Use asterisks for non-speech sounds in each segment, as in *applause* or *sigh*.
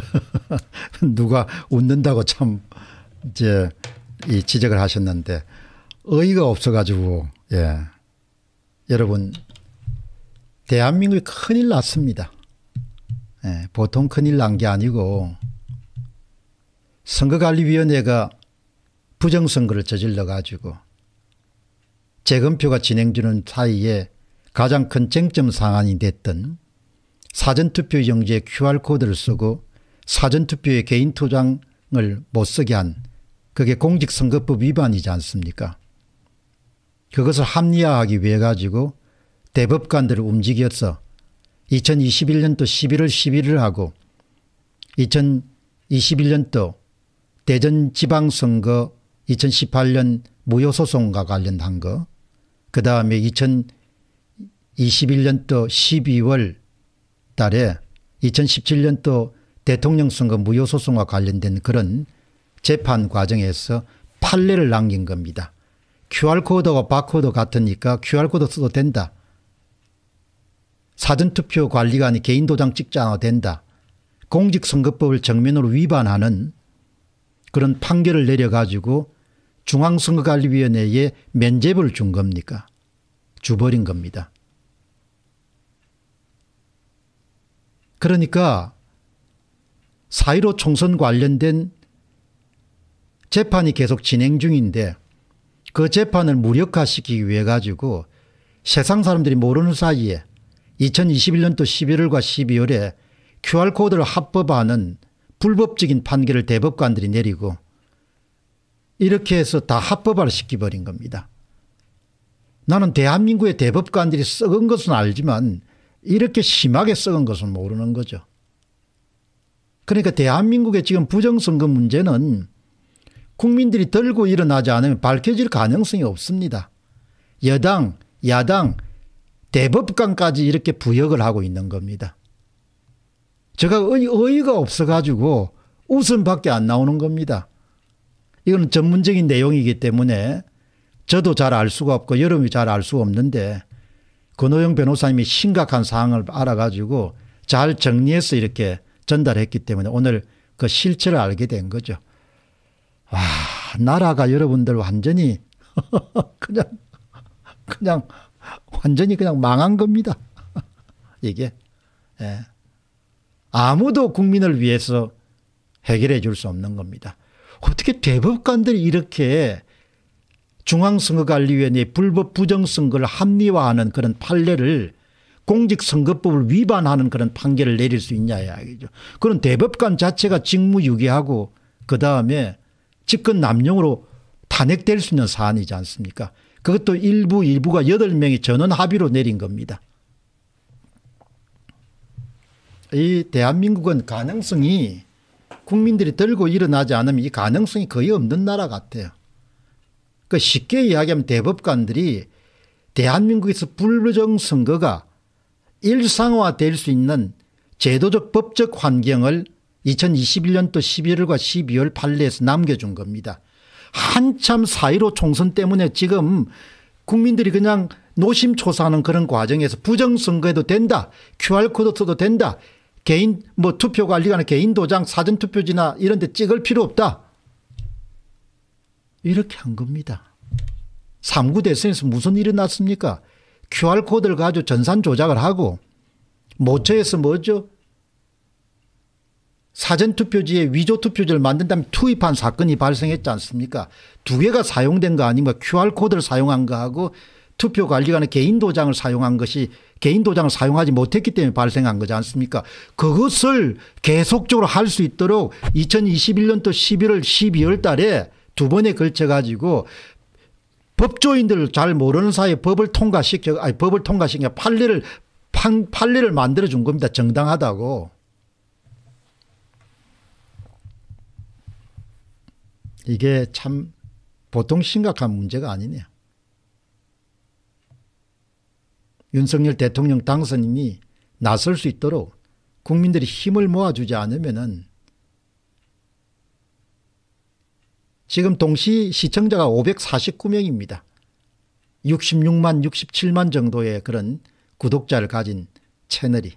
*laughs* 누가 웃는다고 참 이제 이 지적을 하셨는데 의의가 없어가지고 예 여러분 대한민국이 큰일 났습니다. 예, 보통 큰일 난 게 아니고 선거관리위원회가 부정선거를 저질러 가지고 재검표가 진행되는 사이에 가장 큰 쟁점 사안이 됐던 사전투표 영지에 QR코드를 쓰고 사전투표에 개인 투장을 못 쓰게 한 그게 공직선거법 위반이지 않습니까? 그것을 합리화하기 위해 가지고 대법관들을 움직여서 2021년도 11월 11일 하고 2021년도 대전지방선거 2018년 무효소송과 관련한 거, 그 다음에 2021년도 12월 달에 2017년도 대통령 선거 무효소송과 관련된 그런 재판 과정에서 판례를 남긴 겁니다. QR코드와 바코드 같으니까 QR코드 써도 된다. 사전투표 관리관이 개인 도장 찍지 않아도 된다. 공직선거법을 정면으로 위반하는 그런 판결을 내려가지고 중앙선거관리위원회에 면제부를 준 겁니까? 주버린 겁니다. 그러니까 4.15 총선 관련된 재판이 계속 진행 중인데 그 재판을 무력화시키기 위해 가지고 세상 사람들이 모르는 사이에 2021년도 11월과 12월에 QR코드를 합법화하는 불법적인 판결을 대법관들이 내리고 이렇게 해서 다 합법화를 시켜버린 겁니다. 나는 대한민국의 대법관들이 썩은 것은 알지만 이렇게 심하게 썩은 것은 모르는 거죠. 그러니까 대한민국의 지금 부정선거 문제는 국민들이 들고 일어나지 않으면 밝혀질 가능성이 없습니다. 여당, 야당, 대법관까지 이렇게 부역을 하고 있는 겁니다. 제가 어이, 가 없어가지고 웃음밖에 안 나오는 겁니다. 이건 전문적인 내용이기 때문에 저도 잘 알 수가 없고 여러분이 잘 알 수가 없는데 권호영 변호사님이 심각한 사항을 알아가지고 잘 정리해서 이렇게 전달했기 때문에 오늘 그 실체를 알게 된 거죠. 와, 나라가 여러분들 완전히 *laughs* 그냥 그냥 완전히 그냥 망한 겁니다. *laughs* 이게 예. 아무도 국민을 위해서 해결해 줄 수 없는 겁니다. 어떻게 대법관들이 이렇게 중앙선거관리위원회 불법 부정선거를 합리화하는 그런 판례를 공직선거법을 위반하는 그런 판결을 내릴 수 있냐 이야기죠. 그런 대법관 자체가 직무유기하고 그다음에 직권 남용으로 탄핵될 수 있는 사안이지 않습니까 그것도 일부 일부가 8명이 전원 합의로 내린 겁니다. 이 대한민국은 가능성이 국민들이 들고 일어나지 않으면 이 가능성이 거의 없는 나라 같아요. 그 쉽게 이야기하면 대법관들이 대한민국에서 불정 선거가 일상화될 수 있는 제도적 법적 환경을 2021년도 11월과 12월 판례에서 남겨준 겁니다. 한참 4.15 총선 때문에 지금 국민들이 그냥 노심초사하는 그런 과정에서 부정선거에도 된다. QR코드 써도 된다. 개인 뭐 투표 관리관의 개인 도장 사전투표지나 이런 데 찍을 필요 없다. 이렇게 한 겁니다. 3구 대선에서 무슨 일이 났습니까? QR코드를 가지고 전산 조작을 하고 모처에서 뭐죠? 사전투표지에 위조투표지를 만든 다음에 투입한 사건이 발생했지 않습니까? 두 개가 사용된 거 아닌가 QR코드를 사용한 거하고 투표관리관의 개인 도장을 사용한 것이 개인 도장을 사용하지 못했기 때문에 발생한 거지 않습니까? 그것을 계속적으로 할 수 있도록 2021년도 11월 12월 달에 두 번에 걸쳐 가지고 법조인들 잘 모르는 사이에 법을 통과시켜 아니 법을 통과시켜 판례를 판, 판례를 만들어 준 겁니다. 정당하다고. 이게 참 보통 심각한 문제가 아니네요. 윤석열 대통령 당선인이 나설 수 있도록 국민들이 힘을 모아주지 않으면 은 지금 동시 시청자가 549명입니다. 66만 67만 정도의 그런 구독자를 가진 채널이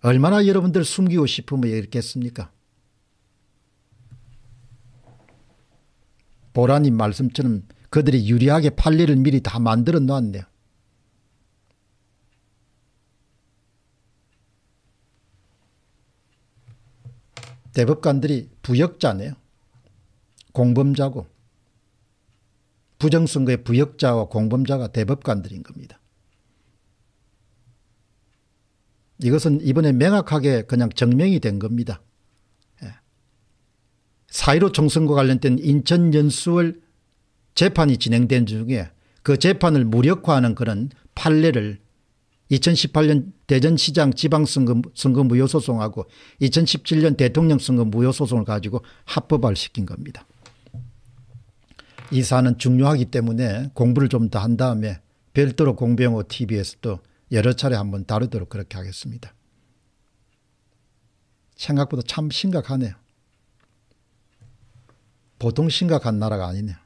얼마나 여러분들 숨기고 싶으면 이렇겠습니까? 보라님 말씀처럼 그들이 유리하게 판례를 미리 다 만들어 놓았네요. 대법관들이 부역자네요. 공범자고 부정선거의 부역자와 공범자가 대법관들인 겁니다. 이것은 이번에 명확하게 그냥 증명이 된 겁니다. 예. 사1로 총선과 관련된 인천연수월 재판이 진행된 중에 그 재판을 무력화하는 그런 판례를 2018년 대전시장 지방선거 선거 무효소송하고 2017년 대통령 선거 무효소송을 가지고 합법화를 시킨 겁니다. 이사는 중요하기 때문에 공부를 좀 더 한 다음에 별도로 공병호 TV에서도 여러 차례 한번 다루도록 그렇게 하겠습니다. 생각보다 참 심각하네요. 보통 심각한 나라가 아니네요.